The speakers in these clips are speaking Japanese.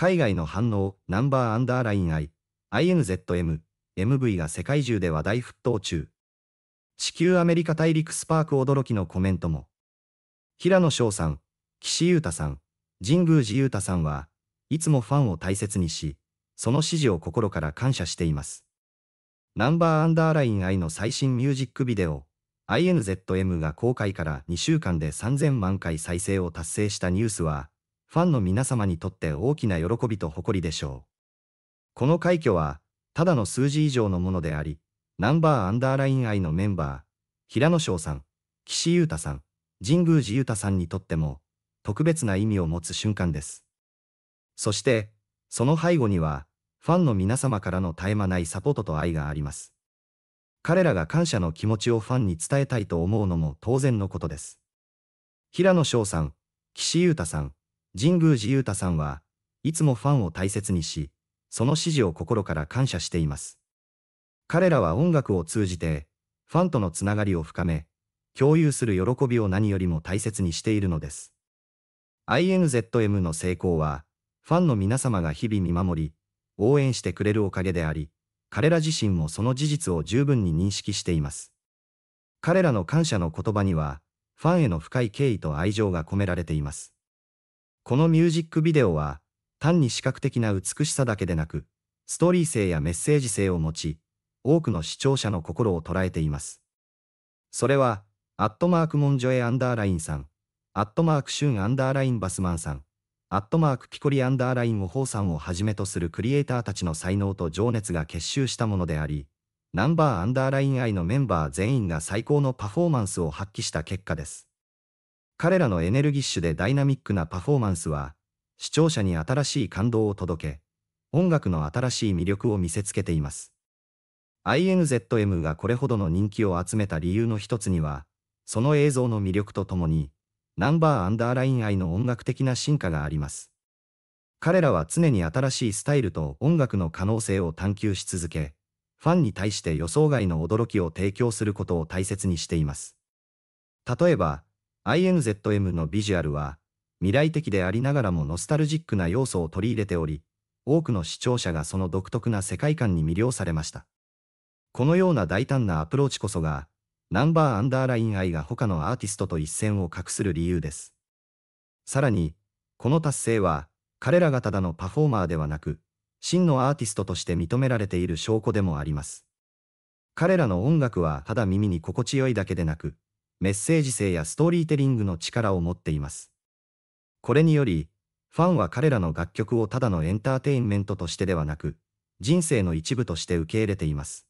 海外の反応、ナンバーアンダーライン I、INZM、MV が世界中で話題沸騰中。地球アメリカ大陸スパーク驚きのコメントも。平野翔さん、岸優太さん、神宮寺優太さんは、いつもファンを大切にし、その支持を心から感謝しています。ナンバーアンダーライン I の最新ミュージックビデオ、INZM が公開から2週間で3000万回再生を達成したニュースは、ファンの皆様にとって大きな喜びと誇りでしょう。この快挙は、ただの数字以上のものであり、ナンバーアンダーライン愛のメンバー、平野翔さん、岸優太さん、神宮寺優太さんにとっても、特別な意味を持つ瞬間です。そして、その背後には、ファンの皆様からの絶え間ないサポートと愛があります。彼らが感謝の気持ちをファンに伝えたいと思うのも当然のことです。平野翔さん、岸優太さん、神宮寺勇太さんは、いつもファンを大切にし、その支持を心から感謝しています。彼らは音楽を通じて、ファンとのつながりを深め、共有する喜びを何よりも大切にしているのです。INZM の成功は、ファンの皆様が日々見守り、応援してくれるおかげであり、彼ら自身もその事実を十分に認識しています。彼らの感謝の言葉には、ファンへの深い敬意と愛情が込められています。このミュージックビデオは、単に視覚的な美しさだけでなく、ストーリー性やメッセージ性を持ち、多くの視聴者の心を捉えています。それは、アットマークモンジョエアンダーラインさん、アットマークシュンアンダーラインバスマンさん、アットマークピコリアンダーラインをホーさんをはじめとするクリエイターたちの才能と情熱が結集したものであり、ナンバーアンダーラインイのメンバー全員が最高のパフォーマンスを発揮した結果です。彼らのエネルギッシュでダイナミックなパフォーマンスは、視聴者に新しい感動を届け、音楽の新しい魅力を見せつけています。INZM がこれほどの人気を集めた理由の一つには、その映像の魅力とともに、ナンバーアンダーライン愛の音楽的な進化があります。彼らは常に新しいスタイルと音楽の可能性を探求し続け、ファンに対して予想外の驚きを提供することを大切にしています。例えば、INZM のビジュアルは、未来的でありながらもノスタルジックな要素を取り入れており、多くの視聴者がその独特な世界観に魅了されました。このような大胆なアプローチこそが、ナンバーアンダーライン愛が他のアーティストと一線を画する理由です。さらに、この達成は、彼らがただのパフォーマーではなく、真のアーティストとして認められている証拠でもあります。彼らの音楽はただ耳に心地よいだけでなく、メッセージ性やストーリーテリングの力を持っています。これにより、ファンは彼らの楽曲をただのエンターテインメントとしてではなく、人生の一部として受け入れています。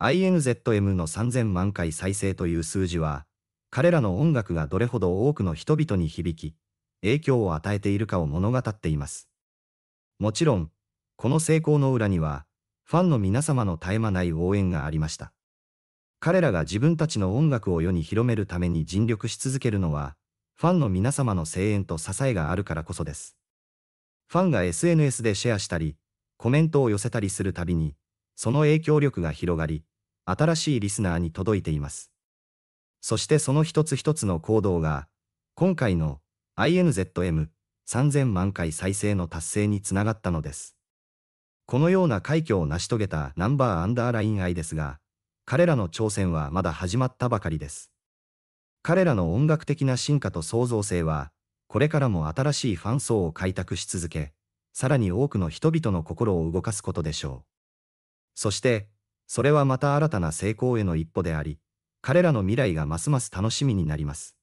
INZM の3000万回再生という数字は、彼らの音楽がどれほど多くの人々に響き、影響を与えているかを物語っています。もちろん、この成功の裏には、ファンの皆様の絶え間ない応援がありました。彼らが自分たちの音楽を世に広めるために尽力し続けるのは、ファンの皆様の声援と支えがあるからこそです。ファンが SNS でシェアしたり、コメントを寄せたりするたびに、その影響力が広がり、新しいリスナーに届いています。そしてその一つ一つの行動が、今回の INZM 3000万回再生の達成につながったのです。このような快挙を成し遂げたナンバーアンダーライン愛ですが、彼らの挑戦はまだ始まったばかりです。彼らの音楽的な進化と創造性は、これからも新しいファン層を開拓し続け、さらに多くの人々の心を動かすことでしょう。そして、それはまた新たな成功への一歩であり、彼らの未来がますます楽しみになります。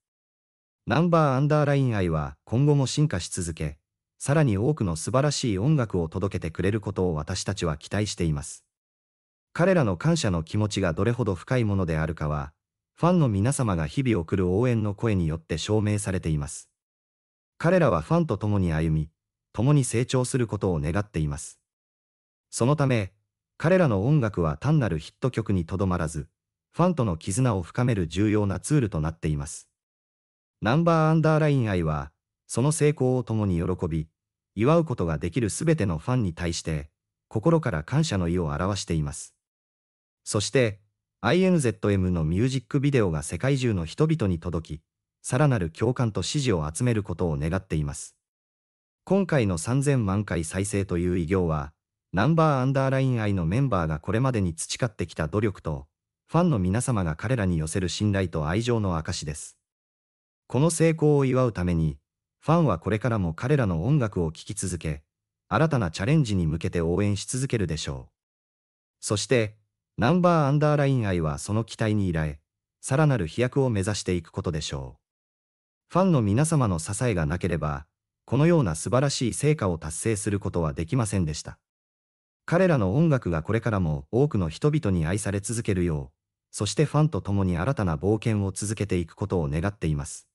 ナンバーアンダーライン愛は今後も進化し続け、さらに多くの素晴らしい音楽を届けてくれることを私たちは期待しています。彼らの感謝の気持ちがどれほど深いものであるかは、ファンの皆様が日々送る応援の声によって証明されています。彼らはファンと共に歩み、共に成長することを願っています。そのため、彼らの音楽は単なるヒット曲にとどまらず、ファンとの絆を深める重要なツールとなっています。ナンバーアンダーライン愛は、その成功を共に喜び、祝うことができるすべてのファンに対して、心から感謝の意を表しています。そして、INZM のミュージックビデオが世界中の人々に届き、さらなる共感と支持を集めることを願っています。今回の3000万回再生という偉業は、ナンバーアンダーライン愛のメンバーがこれまでに培ってきた努力と、ファンの皆様が彼らに寄せる信頼と愛情の証です。この成功を祝うために、ファンはこれからも彼らの音楽を聴き続け、新たなチャレンジに向けて応援し続けるでしょう。そして、ナンバーアンダーライン愛はその期待に依頼、さらなる飛躍を目指していくことでしょう。ファンの皆様の支えがなければ、このような素晴らしい成果を達成することはできませんでした。彼らの音楽がこれからも多くの人々に愛され続けるよう、そしてファンと共に新たな冒険を続けていくことを願っています。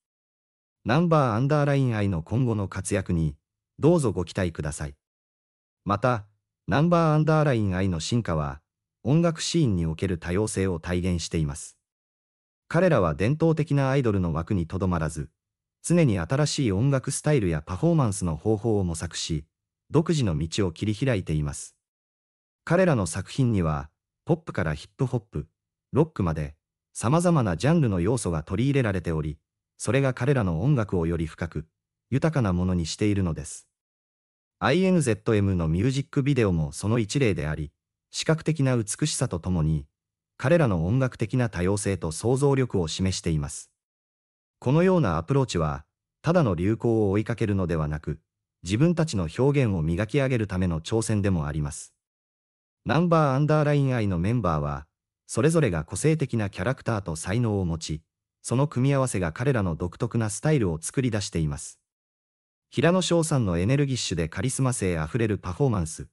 ナンバーアンダーライン愛の今後の活躍に、どうぞご期待ください。また、ナンバーアンダーライン愛の進化は、音楽シーンにおける多様性を体現しています。彼らは伝統的なアイドルの枠にとどまらず、常に新しい音楽スタイルやパフォーマンスの方法を模索し、独自の道を切り開いています。彼らの作品には、ポップからヒップホップ、ロックまで、様々なジャンルの要素が取り入れられており、それが彼らの音楽をより深く、豊かなものにしているのです。INZM のミュージックビデオもその一例であり、視覚的な美しさとともに、彼らの音楽的な多様性と想像力を示しています。このようなアプローチは、ただの流行を追いかけるのではなく、自分たちの表現を磨き上げるための挑戦でもあります。ナンバーアンダーライン愛のメンバーは、それぞれが個性的なキャラクターと才能を持ち、その組み合わせが彼らの独特なスタイルを作り出しています。平野翔さんのエネルギッシュでカリスマ性あふれるパフォーマンス。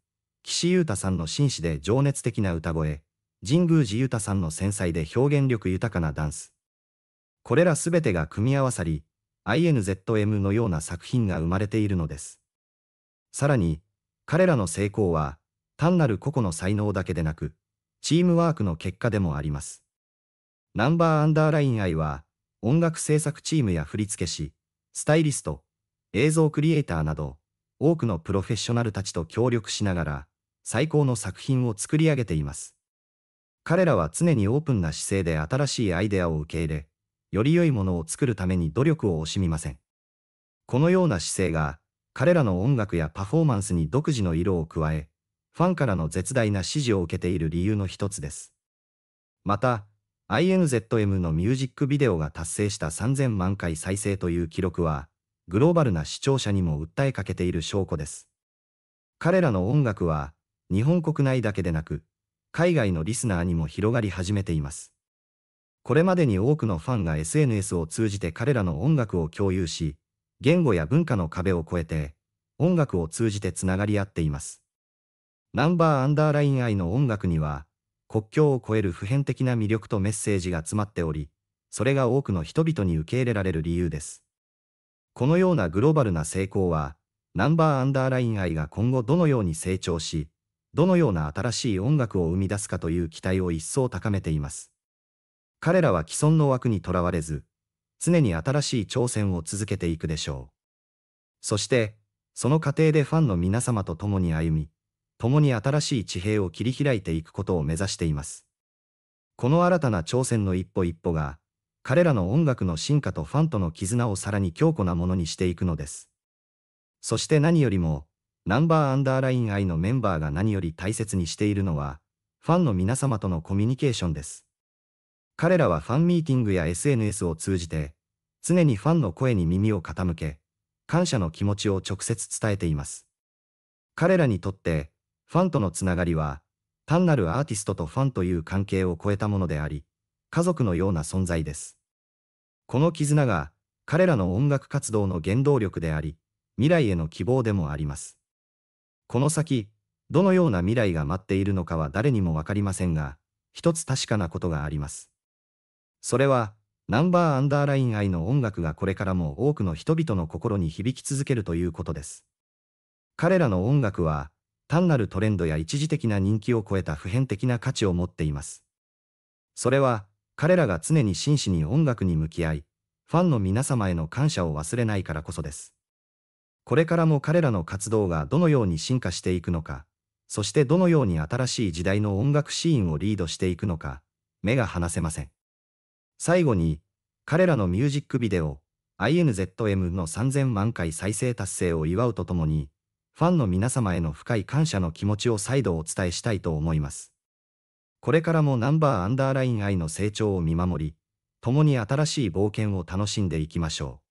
岸優太さんの紳士で情熱的な歌声、神宮寺優太さんの繊細で表現力豊かなダンス。これらすべてが組み合わさり、INZM のような作品が生まれているのです。さらに、彼らの成功は、単なる個々の才能だけでなく、チームワークの結果でもあります。ナンバーアンダーライン I は、音楽制作チームや振付師、スタイリスト、映像クリエイターなど、多くのプロフェッショナルたちと協力しながら、最高の作品を作り上げています。彼らは常にオープンな姿勢で新しいアイデアを受け入れ、より良いものを作るために努力を惜しみません。このような姿勢が、彼らの音楽やパフォーマンスに独自の色を加え、ファンからの絶大な支持を受けている理由の一つです。また、INZM のミュージックビデオが達成した3000万回再生という記録は、グローバルな視聴者にも訴えかけている証拠です。彼らの音楽は、日本国内だけでなく、海外のリスナーにも広がり始めています。これまでに多くのファンが SNS を通じて彼らの音楽を共有し、言語や文化の壁を越えて、音楽を通じてつながり合っています。ナンバーアンダーライン愛の音楽には、国境を越える普遍的な魅力とメッセージが詰まっており、それが多くの人々に受け入れられる理由です。このようなグローバルな成功は、ナンバーアンダーライン愛が今後どのように成長し、どのような新しい音楽を生み出すかという期待を一層高めています。彼らは既存の枠にとらわれず、常に新しい挑戦を続けていくでしょう。そして、その過程でファンの皆様と共に歩み、共に新しい地平を切り開いていくことを目指しています。この新たな挑戦の一歩一歩が、彼らの音楽の進化とファンとの絆をさらに強固なものにしていくのです。そして何よりも、ナンバーアンダーライン I のメンバーが何より大切にしているのは、ファンの皆様とのコミュニケーションです。彼らはファンミーティングや SNS を通じて、常にファンの声に耳を傾け、感謝の気持ちを直接伝えています。彼らにとって、ファンとのつながりは、単なるアーティストとファンという関係を超えたものであり、家族のような存在です。この絆が、彼らの音楽活動の原動力であり、未来への希望でもあります。この先、どのような未来が待っているのかは誰にもわかりませんが、一つ確かなことがあります。それは、ナンバーアンダーライン愛の音楽がこれからも多くの人々の心に響き続けるということです。彼らの音楽は、単なるトレンドや一時的な人気を超えた普遍的な価値を持っています。それは、彼らが常に真摯に音楽に向き合い、ファンの皆様への感謝を忘れないからこそです。これからも彼らの活動がどのように進化していくのか、そしてどのように新しい時代の音楽シーンをリードしていくのか、目が離せません。最後に、彼らのミュージックビデオ、INZM の3000万回再生達成を祝うとともに、ファンの皆様への深い感謝の気持ちを再度お伝えしたいと思います。これからもナンバーアンダーライン愛の成長を見守り、共に新しい冒険を楽しんでいきましょう。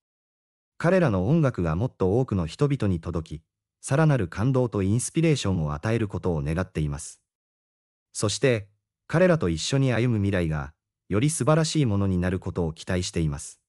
彼らの音楽がもっと多くの人々に届き、さらなる感動とインスピレーションを与えることを願っています。そして、彼らと一緒に歩む未来が、より素晴らしいものになることを期待しています。